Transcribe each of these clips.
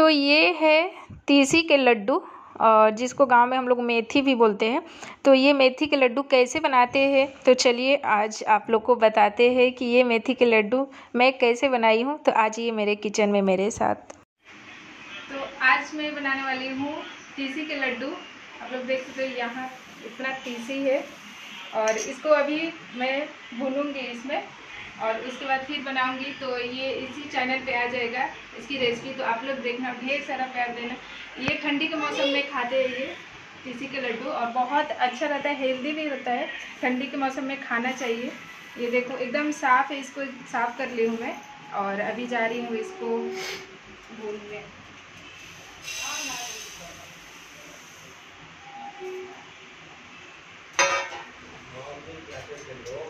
तो ये है तीसी के लड्डू और जिसको गांव में हम लोग मेथी भी बोलते हैं तो ये मेथी के लड्डू कैसे बनाते हैं तो चलिए आज आप लोग को बताते हैं कि ये मेथी के लड्डू मैं कैसे बनाई हूँ तो आज ये मेरे किचन में मेरे साथ तो आज मैं बनाने वाली हूँ तीसी के लड्डू आप लोग देख सकते हो यहाँ इतना तीसी है और इसको अभी मैं भूनूंगी इसमें और उसके बाद फिर बनाऊंगी तो ये इसी चैनल पे आ जाएगा इसकी रेसिपी तो आप लोग देखना ढेर सारा प्यार देना ये ठंडी के मौसम में खाते हैं ये तीसी के लड्डू और बहुत अच्छा रहता है हेल्दी भी होता है ठंडी के मौसम में खाना चाहिए ये देखो एकदम साफ़ है इसको साफ़ कर ली हूँ मैं और अभी जा रही हूँ इसको भूनने Oh,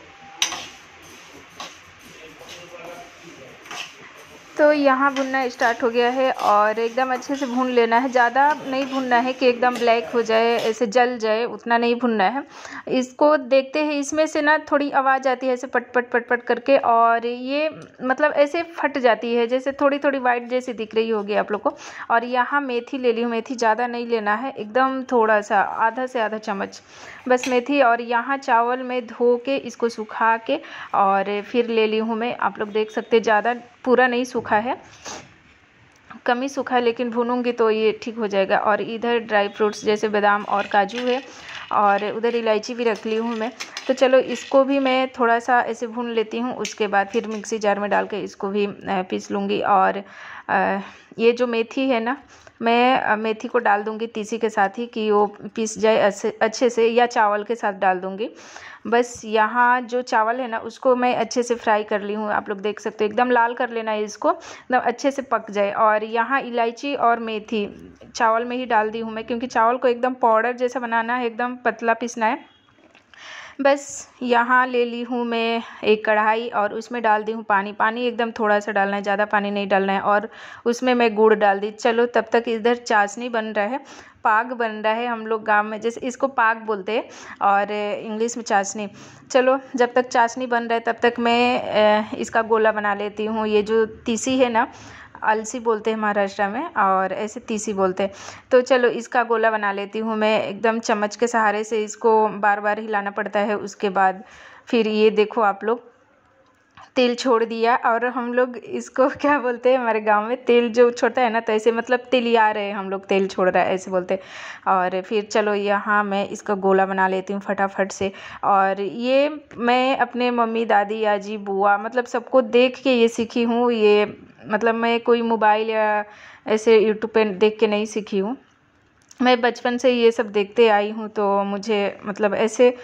Yeah. तो यहाँ भुनना स्टार्ट हो गया है और एकदम अच्छे से भून लेना है ज़्यादा नहीं भुनना है कि एकदम ब्लैक हो जाए ऐसे जल जाए उतना नहीं भुनना है इसको देखते हैं इसमें से ना थोड़ी आवाज़ आती है ऐसे पट पट पट पट करके और ये मतलब ऐसे फट जाती है जैसे थोड़ी थोड़ी वाइट जैसी दिख रही होगी आप लोग को और यहाँ मेथी ले ली हूँ मेथी ज़्यादा नहीं लेना है एकदम थोड़ा सा आधा से आधा चम्मच बस मेथी और यहाँ चावल में धो के इसको सुखा के और फिर ले ली हूँ मैं आप लोग देख सकते ज़्यादा पूरा नहीं सूखा है कमी सूखा है लेकिन भूनूंगी तो ये ठीक हो जाएगा और इधर ड्राई फ्रूट्स जैसे बादाम और काजू है और उधर इलायची भी रख ली हूँ मैं तो चलो इसको भी मैं थोड़ा सा ऐसे भून लेती हूँ उसके बाद फिर मिक्सी जार में डाल के इसको भी पीस लूँगी और ये जो मेथी है ना मैं मेथी को डाल दूँगी तीसी के साथ ही कि वो पीस जाए अच्छे से या चावल के साथ डाल दूँगी बस यहाँ जो चावल है ना उसको मैं अच्छे से फ्राई कर ली हूँ आप लोग देख सकते हो एकदम लाल कर लेना है इसको एकदम अच्छे से पक जाए और यहाँ इलायची और मेथी चावल में ही डाल दी हूँ मैं क्योंकि चावल को एकदम पाउडर जैसा बनाना है एकदम पतला पीसना है बस यहाँ ले ली हूँ मैं एक कढ़ाई और उसमें डाल दी हूँ पानी पानी एकदम थोड़ा सा डालना है ज़्यादा पानी नहीं डालना है और उसमें मैं गुड़ डाल दी चलो तब तक इधर चाशनी बन रहा है पाग बन रहा है हम लोग गांव में जैसे इसको पाग बोलते हैं और इंग्लिश में चाशनी चलो जब तक चाशनी बन रहा है तब तक मैं इसका गोला बना लेती हूँ ये जो तीसी है ना अलसी बोलते हैं महाराष्ट्र में और ऐसे तीसी बोलते हैं तो चलो इसका गोला बना लेती हूँ मैं एकदम चम्मच के सहारे से इसको बार बार हिलाना पड़ता है उसके बाद फिर ये देखो आप लोग तेल छोड़ दिया और हम लोग इसको क्या बोलते हैं हमारे गांव में तेल जो छोड़ता है ना तो ऐसे मतलब तिलिया रहे हम लोग तेल छोड़ रहा है ऐसे बोलते और फिर चलो यहाँ मैं इसका गोला बना लेती हूँ फटाफट से और ये मैं अपने मम्मी दादी आजी बुआ मतलब सबको देख के ये सीखी हूँ ये मतलब मैं कोई मोबाइल या ऐसे यूट्यूब पे देख के नहीं सीखी हूँ मैं बचपन से ये सब देखते आई हूँ तो मुझे मतलब ऐसे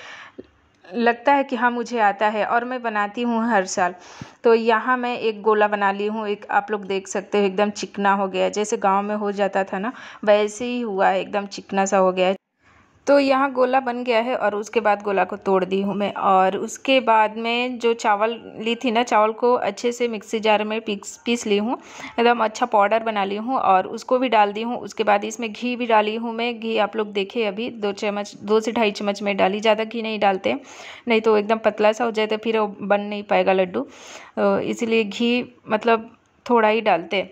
लगता है कि हाँ मुझे आता है और मैं बनाती हूँ हर साल तो यहाँ मैं एक गोला बना ली हूँ एक आप लोग देख सकते हो एकदम चिकना हो गया जैसे गांव में हो जाता था ना वैसे ही हुआ है एकदम चिकना सा हो गया है तो यहाँ गोला बन गया है और उसके बाद गोला को तोड़ दी हूँ मैं और उसके बाद में जो चावल ली थी ना चावल को अच्छे से मिक्सी जार में पीस पीस ली हूँ एकदम अच्छा पाउडर बना ली हूँ और उसको भी डाल दी हूँ उसके बाद इसमें घी भी डाली हूँ मैं घी आप लोग देखे अभी दो चम्मच दो से ढाई चम्मच में डाली ज़्यादा घी नहीं डालते नहीं तो एकदम पतला सा हो जाए तो फिर वो बन नहीं पाएगा लड्डू इसीलिए घी मतलब थोड़ा ही डालते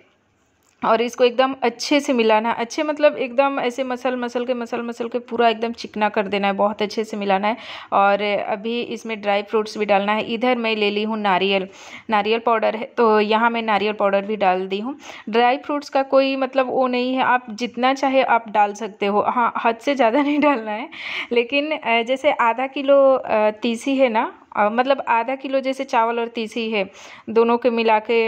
और इसको एकदम अच्छे से मिलाना है अच्छे मतलब एकदम ऐसे मसल मसल के मसल मसल के पूरा एकदम चिकना कर देना है बहुत अच्छे से मिलाना है और अभी इसमें ड्राई फ्रूट्स भी डालना है इधर मैं ले ली हूँ नारियल नारियल पाउडर है तो यहाँ मैं नारियल पाउडर भी डाल दी हूँ ड्राई फ्रूट्स का कोई मतलब वो नहीं है आप जितना चाहे आप डाल सकते हो हाँ हद से ज़्यादा नहीं डालना है लेकिन जैसे आधा किलो तीसी है ना मतलब आधा किलो जैसे चावल और तीसी है दोनों के मिला के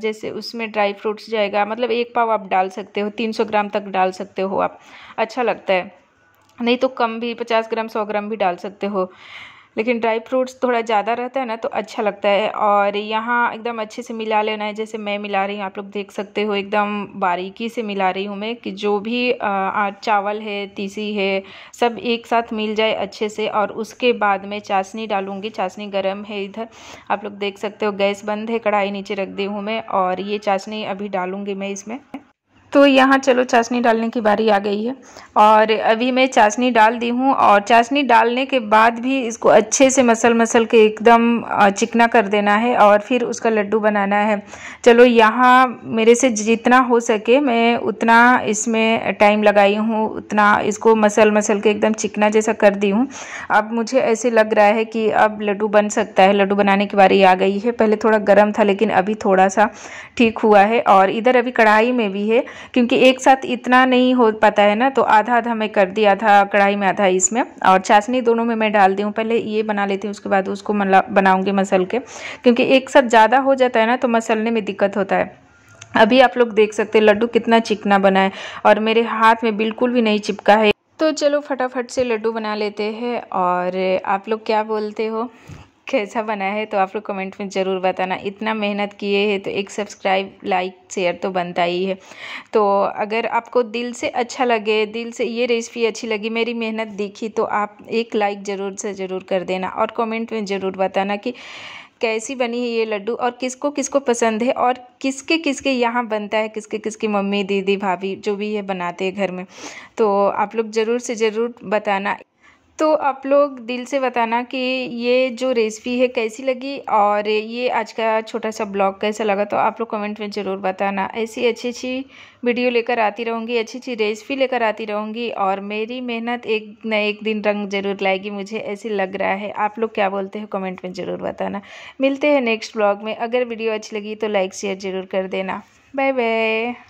जैसे उसमें ड्राई फ्रूट्स जाएगा मतलब एक पाव आप डाल सकते हो तीन सौ ग्राम तक डाल सकते हो आप अच्छा लगता है नहीं तो कम भी पचास ग्राम सौ ग्राम भी डाल सकते हो लेकिन ड्राई फ्रूट्स थोड़ा ज़्यादा रहता है ना तो अच्छा लगता है और यहाँ एकदम अच्छे से मिला लेना है जैसे मैं मिला रही हूँ आप लोग देख सकते हो एकदम बारीकी से मिला रही हूँ मैं कि जो भी आ, चावल है तीसी है सब एक साथ मिल जाए अच्छे से और उसके बाद मैं चाशनी डालूँगी चाशनी गर्म है इधर आप लोग देख सकते हो गैस बंद है कढ़ाई नीचे रख दी हूँ मैं और ये चाशनी अभी डालूँगी मैं इसमें तो यहाँ चलो चाशनी डालने की बारी आ गई है और अभी मैं चाशनी डाल दी हूँ और चाशनी डालने के बाद भी इसको अच्छे से मसल मसल के एकदम चिकना कर देना है और फिर उसका लड्डू बनाना है चलो यहाँ मेरे से जितना हो सके मैं उतना इसमें टाइम लगाई हूँ उतना इसको मसल मसल के एकदम चिकना जैसा कर दी हूँ अब मुझे ऐसे लग रहा है कि अब लड्डू बन सकता है लड्डू बनाने की बारी आ गई है पहले थोड़ा गर्म था लेकिन अभी थोड़ा सा ठीक हुआ है और इधर अभी कढ़ाई में भी है क्योंकि एक साथ इतना नहीं हो पाता है ना तो आधा आधा मैं कर दी आधा कढ़ाई में आधा इसमें और चाशनी दोनों में मैं डाल दी हूँ पहले ये बना लेती हूँ उसके बाद उसको बनाऊँगी मसल के क्योंकि एक साथ ज़्यादा हो जाता है ना तो मसलने में दिक्कत होता है अभी आप लोग देख सकते हैं लड्डू कितना चिकना बना है और मेरे हाथ में बिल्कुल भी नहीं चिपका है तो चलो फटाफट से लड्डू बना लेते हैं और आप लोग क्या बोलते हो कैसा बना है तो आप लोग कमेंट में ज़रूर बताना इतना मेहनत किए हैं तो एक सब्सक्राइब लाइक शेयर तो बनता ही है तो अगर आपको दिल से अच्छा लगे दिल से ये रेसिपी अच्छी लगी मेरी मेहनत दिखी तो आप एक लाइक ज़रूर से ज़रूर कर देना और कमेंट में ज़रूर बताना कि कैसी बनी है ये लड्डू और किसको किसको पसंद है और किसके किसके यहाँ बनता है किसके किसकी मम्मी दीदी भाभी जो भी है बनाते हैं घर में तो आप लोग ज़रूर से ज़रूर बताना तो आप लोग दिल से बताना कि ये जो रेसिपी है कैसी लगी और ये आज का छोटा सा ब्लॉग कैसा लगा तो आप लोग कमेंट में ज़रूर बताना ऐसी अच्छी अच्छी वीडियो लेकर आती रहूँगी अच्छी अच्छी रेसिपी लेकर आती रहूँगी और मेरी मेहनत एक न एक दिन रंग ज़रूर लाएगी मुझे ऐसी लग रहा है आप लोग क्या बोलते हैं कमेंट में ज़रूर बताना मिलते हैं नेक्स्ट ब्लॉग में अगर वीडियो अच्छी लगी तो लाइक शेयर ज़रूर कर देना बाय बाय